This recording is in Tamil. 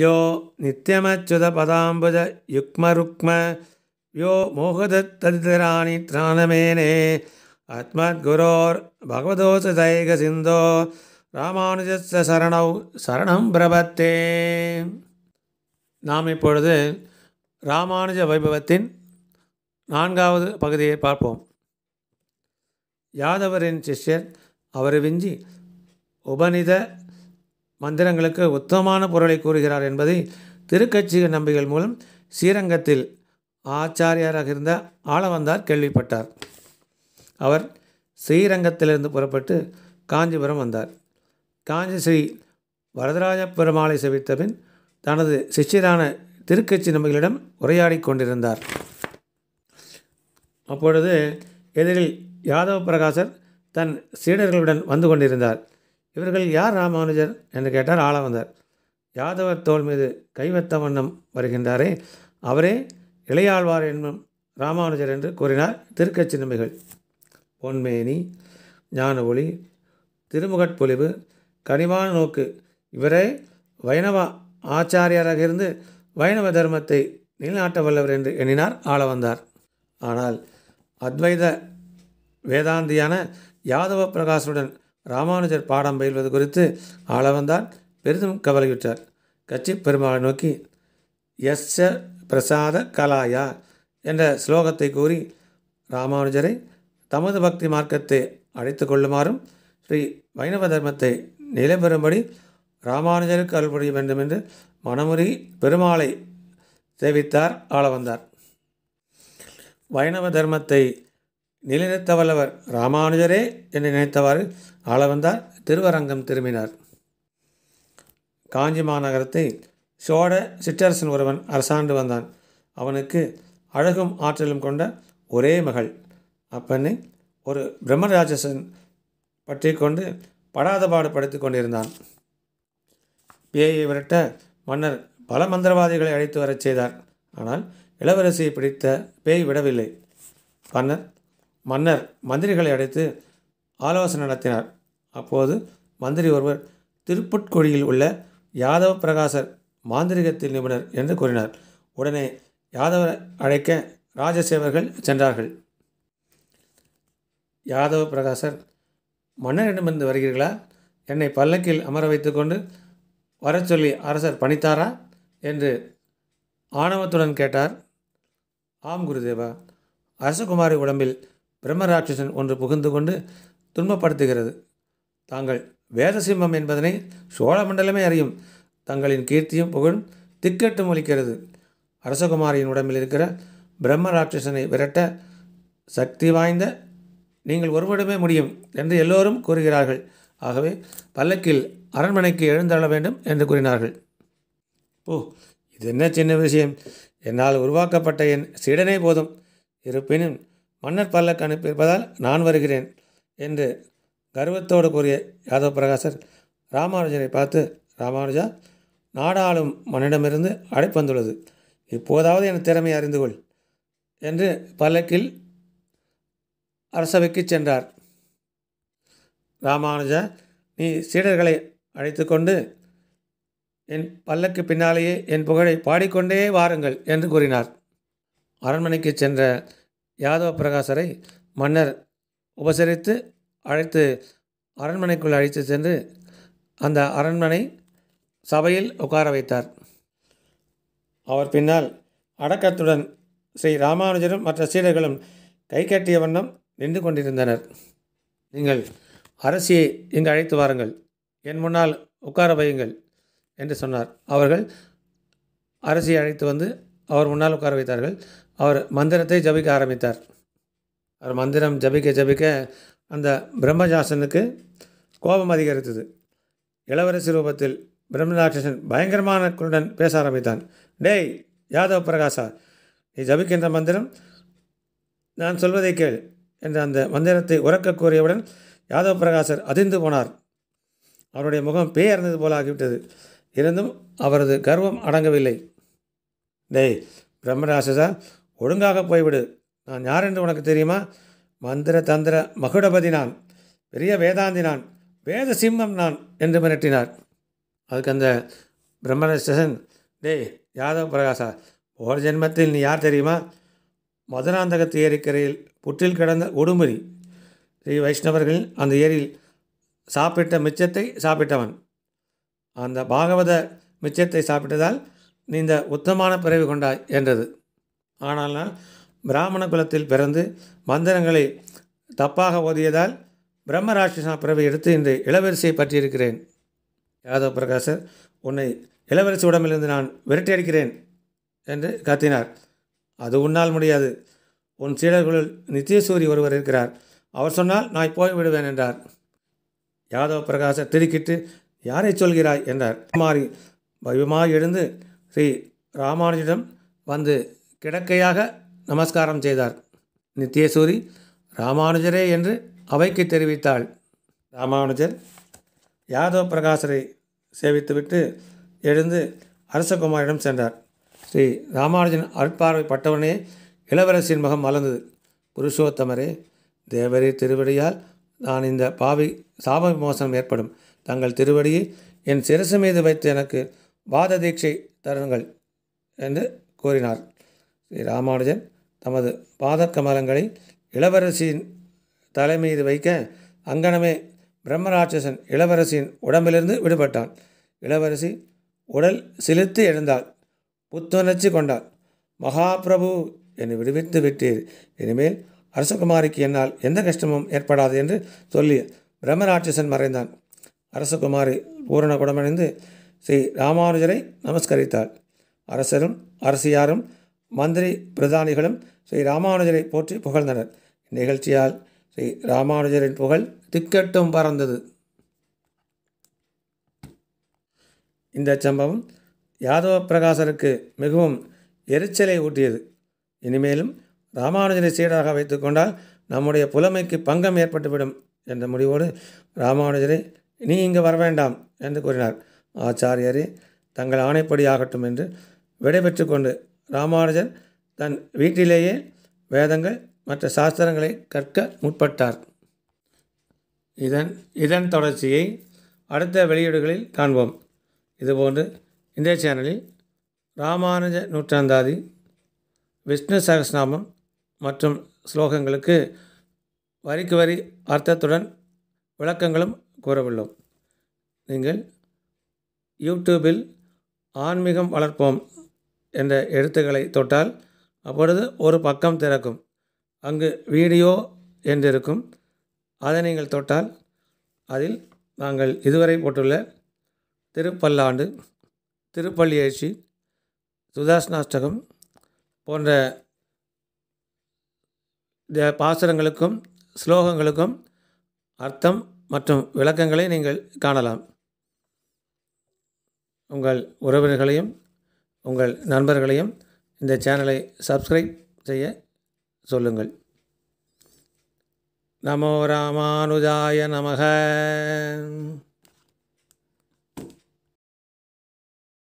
யோ நித்தியமச்சுதபதாம்புஜ யுக்மருக்ம யோ மோகதத்ததிதராணி திராணமேனே குரோர் பகவதோச தைக சிந்தோ ராமானுஜச சரணௌ சரணம் பிரபத்தே நாம் இப்பொழுது ராமானுஜ வைபவத்தின் நான்காவது பகுதியை பார்ப்போம் யாதவரின் சிஷ்யர் அவர் விஞ்சி உபனித மந்திரங்களுக்கு உத்தமமான பொருளை கூறுகிறார் என்பதை திருக்கட்சிக நம்பிகள் மூலம் ஸ்ரீரங்கத்தில் ஆச்சாரியாராக இருந்த ஆளவந்தார் கேள்விப்பட்டார் அவர் ஸ்ரீரங்கத்திலிருந்து புறப்பட்டு காஞ்சிபுரம் வந்தார் காஞ்சி ஸ்ரீ வரதராஜ பெருமாளை செவித்த பின் தனது சிஷ்யரான திருக்கட்சி நம்பிகளிடம் உரையாடி கொண்டிருந்தார் அப்பொழுது எதிரில் யாதவ பிரகாசர் தன் சீடர்களுடன் வந்து கொண்டிருந்தார் இவர்கள் யார் ராமானுஜர் என்று கேட்டார் ஆளவந்தர் யாதவர் தோல் மீது கைவத்த வண்ணம் வருகின்றாரே அவரே இளையாழ்வார் என்னும் ராமானுஜர் என்று கூறினார் திருக்கச்சி நம்பிகள் பொன்மேனி ஞான ஒளி திருமுகட்பொலிவு கனிவான நோக்கு இவரே வைணவ ஆச்சாரியராக இருந்து வைணவ தர்மத்தை நிலநாட்ட வல்லவர் என்று எண்ணினார் ஆள வந்தார் ஆனால் அத்வைத வேதாந்தியான யாதவ பிரகாசுடன் ராமானுஜர் பாடம் பயில்வது குறித்து ஆளவந்தான் பெரிதும் கவலையுற்றார் கட்சி பெருமாளை நோக்கி எஸ்ச பிரசாத கலாயா என்ற ஸ்லோகத்தை கூறி ராமானுஜரை தமது பக்தி மார்க்கத்தை அழைத்து கொள்ளுமாறும் ஸ்ரீ வைணவ தர்மத்தை நிலைபெறும்படி ராமானுஜருக்கு அருள் வேண்டும் என்று மனமுறி பெருமாளை சேவித்தார் ஆள வந்தார் வைணவ தர்மத்தை நிலைநிறுத்த வல்லவர் ராமானுஜரே என்று நினைத்தவாறு ஆள வந்தார் திருவரங்கம் திரும்பினார் காஞ்சி மாநகரத்தை சோழ சிற்றரசன் ஒருவன் அரசாண்டு வந்தான் அவனுக்கு அழகும் ஆற்றலும் கொண்ட ஒரே மகள் அப்பனை ஒரு பிரம்மராஜசன் பற்றி கொண்டு படாதபாடு படுத்து கொண்டிருந்தான் பேயை விரட்ட மன்னர் பல மந்திரவாதிகளை அழைத்து வரச் செய்தார் ஆனால் இளவரசியை பிடித்த பேய் விடவில்லை மன்னர் மன்னர் மந்திரிகளை அழைத்து ஆலோசனை நடத்தினார் அப்போது மந்திரி ஒருவர் திருப்புட்கொழியில் உள்ள யாதவ பிரகாசர் மாந்திரிகத்தில் நிபுணர் என்று கூறினார் உடனே யாதவ அழைக்க ராஜசேவர்கள் சென்றார்கள் யாதவ பிரகாசர் மன்னரிடமிருந்து வருகிறீர்களா என்னை பல்லக்கில் அமர வைத்துக்கொண்டு வர சொல்லி அரசர் பணித்தாரா என்று ஆணவத்துடன் கேட்டார் ஆம் குருதேவா அரசகுமாரி உடம்பில் பிரம்மராட்சசன் ஒன்று புகுந்து கொண்டு துன்பப்படுத்துகிறது தாங்கள் வேதசிம்மம் என்பதனை சோழ மண்டலமே அறியும் தங்களின் கீர்த்தியும் புகழும் திக்கெட்டும் ஒலிக்கிறது அரசகுமாரியின் உடம்பில் இருக்கிற பிரம்மராட்சசனை விரட்ட சக்தி வாய்ந்த நீங்கள் ஒருவரிடமே முடியும் என்று எல்லோரும் கூறுகிறார்கள் ஆகவே பல்லக்கில் அரண்மனைக்கு எழுந்தள்ள வேண்டும் என்று கூறினார்கள் ஓ இது என்ன சின்ன விஷயம் என்னால் உருவாக்கப்பட்ட என் சீடனே போதும் இருப்பினும் மன்னர் பல்லக்கு அனுப்பியிருப்பதால் நான் வருகிறேன் என்று கர்வத்தோடு கூறிய யாதவ் பிரகாசர் ராமானுஜரை பார்த்து ராமானுஜா நாடாளும் மன்னிடமிருந்து அழைப்பு வந்துள்ளது இப்போதாவது என் திறமை அறிந்து கொள் என்று பல்லக்கில் அரசவைக்கு சென்றார் ராமானுஜா நீ சீடர்களை அழைத்து கொண்டு என் பல்லக்கு பின்னாலேயே என் புகழை பாடிக்கொண்டே வாருங்கள் என்று கூறினார் அரண்மனைக்கு சென்ற யாதவ பிரகாசரை மன்னர் உபசரித்து அழைத்து அரண்மனைக்குள் அழைத்து சென்று அந்த அரண்மனை சபையில் உட்கார வைத்தார் அவர் பின்னால் அடக்கத்துடன் ஸ்ரீ ராமானுஜரும் மற்ற சீடர்களும் கை கட்டிய வண்ணம் நின்று கொண்டிருந்தனர் நீங்கள் அரசியை இங்கு அழைத்து வாருங்கள் என் முன்னால் உட்கார வையுங்கள் என்று சொன்னார் அவர்கள் அரசியை அழைத்து வந்து அவர் முன்னால் உட்கார வைத்தார்கள் அவர் மந்திரத்தை ஜபிக்க ஆரம்பித்தார் அவர் மந்திரம் ஜபிக்க ஜபிக்க அந்த பிரம்மஜாசனுக்கு கோபம் அதிகரித்தது இளவரசி ரூபத்தில் பிரம்மராட்சசன் பயங்கரமான குருடன் பேச ஆரம்பித்தான் டேய் யாதவ் பிரகாசா நீ ஜபிக்கின்ற மந்திரம் நான் சொல்வதை கேள் என்ற அந்த மந்திரத்தை உறக்க கூறியவுடன் யாதவ் பிரகாசர் அதிர்ந்து போனார் அவருடைய முகம் பேயர்ந்தது போல ஆகிவிட்டது இருந்தும் அவரது கர்வம் அடங்கவில்லை டேய் பிரம்மராசதா ஒழுங்காக போய்விடு நான் யார் என்று உனக்கு தெரியுமா மந்திர தந்திர மகுடபதி நான் பெரிய வேதாந்தி நான் வேத சிம்மம் நான் என்று மிரட்டினார் அதுக்கு அந்த பிரம்மரசன் டேய் யாதவ பிரகாசா ஓர் ஜென்மத்தில் நீ யார் தெரியுமா மதுராந்தகத்து ஏரிக்கரையில் புற்றில் கிடந்த உடுமரி ஸ்ரீ வைஷ்ணவர்கள் அந்த ஏரியில் சாப்பிட்ட மிச்சத்தை சாப்பிட்டவன் அந்த பாகவத மிச்சத்தை சாப்பிட்டதால் நீ இந்த உத்தமான பிறவி கொண்டாய் என்றது ஆனால் பிராமண குலத்தில் பிறந்து மந்திரங்களை தப்பாக ஓதியதால் பிரம்மராட்சசா பிறவை எடுத்து இன்று இளவரசியை பற்றியிருக்கிறேன் யாதவ பிரகாசர் உன்னை இளவரசி உடம்பிலிருந்து நான் விரட்டி அடிக்கிறேன் என்று கத்தினார் அது உன்னால் முடியாது உன் சீடர்களுள் நித்தியசூரி ஒருவர் இருக்கிறார் அவர் சொன்னால் நான் போய் விடுவேன் என்றார் யாதவ பிரகாசர் திருக்கிட்டு யாரை சொல்கிறாய் என்றார் குமாரி பயமாக எழுந்து ஸ்ரீ ராமானுஜிடம் வந்து கிடக்கையாக நமஸ்காரம் செய்தார் நித்யசூரி ராமானுஜரே என்று அவைக்கு தெரிவித்தாள் ராமானுஜர் யாதவ் பிரகாசரை சேவித்துவிட்டு எழுந்து அரசகுமாரிடம் சென்றார் ஸ்ரீ ராமானுஜன் அருட்பார்வை பட்டவனே இளவரசின் முகம் மலர்ந்தது புருஷோத்தமரே தேவரே திருவடியால் நான் இந்த பாவி சாப விமோசனம் ஏற்படும் தங்கள் திருவடியை என் சிரசு மீது வைத்து எனக்கு வாத தீட்சை தருங்கள் என்று கூறினார் ஸ்ரீ ராமானுஜன் தமது பாதக்கமலங்களை இளவரசியின் தலைமீது வைக்க அங்கனமே பிரம்மராட்சசன் இளவரசியின் உடம்பிலிருந்து விடுபட்டான் இளவரசி உடல் சிலித்து எழுந்தாள் புத்துணர்ச்சி கொண்டாள் மகாபிரபு என்னை விடுவித்து விட்டீர் இனிமேல் அரசகுமாரிக்கு என்னால் எந்த கஷ்டமும் ஏற்படாது என்று சொல்லி பிரம்மராட்சசன் மறைந்தான் அரசகுமாரி பூரண குடமணிந்து ஸ்ரீ ராமானுஜரை நமஸ்கரித்தாள் அரசரும் அரசியாரும் மந்திரி பிரதானிகளும் ஸ்ரீ ராமானுஜரை போற்றி புகழ்ந்தனர் நிகழ்ச்சியால் ஸ்ரீ ராமானுஜரின் புகழ் திக்கெட்டும் பறந்தது இந்த சம்பவம் யாதவ பிரகாசருக்கு மிகவும் எரிச்சலை ஊட்டியது இனிமேலும் ராமானுஜரை சீடராக வைத்துக்கொண்டால் நம்முடைய புலமைக்கு பங்கம் ஏற்பட்டுவிடும் என்ற முடிவோடு ராமானுஜரை நீ இங்கு வர வேண்டாம் என்று கூறினார் ஆச்சாரியரே தங்கள் ஆணைப்படி ஆகட்டும் என்று விடைபெற்று கொண்டு ராமானுஜர் தன் வீட்டிலேயே வேதங்கள் மற்ற சாஸ்திரங்களை கற்க முற்பட்டார் இதன் இதன் தொடர்ச்சியை அடுத்த வெளியீடுகளில் காண்போம் இதுபோன்று இந்த சேனலில் ராமானுஜ நூற்றாந்தாதி விஷ்ணு சகஸ்நாமம் மற்றும் ஸ்லோகங்களுக்கு வரிக்கு வரி அர்த்தத்துடன் விளக்கங்களும் கூறவுள்ளோம் நீங்கள் யூடியூபில் ஆன்மீகம் வளர்ப்போம் என்ற எழுத்துக்களை தொட்டால் அப்பொழுது ஒரு பக்கம் திறக்கும் அங்கு வீடியோ என்றிருக்கும் அதை நீங்கள் தொட்டால் அதில் நாங்கள் இதுவரை போட்டுள்ள திருப்பல்லாண்டு திருப்பள்ளி எழுச்சி சுதாஸ்நாஷ்டகம் போன்ற பாசுரங்களுக்கும் ஸ்லோகங்களுக்கும் அர்த்தம் மற்றும் விளக்கங்களை நீங்கள் காணலாம் உங்கள் உறவினர்களையும் உங்கள் நண்பர்களையும் இந்த சேனலை சப்ஸ்கிரைப் செய்ய சொல்லுங்கள் நமோ ராமானுஜாய நமக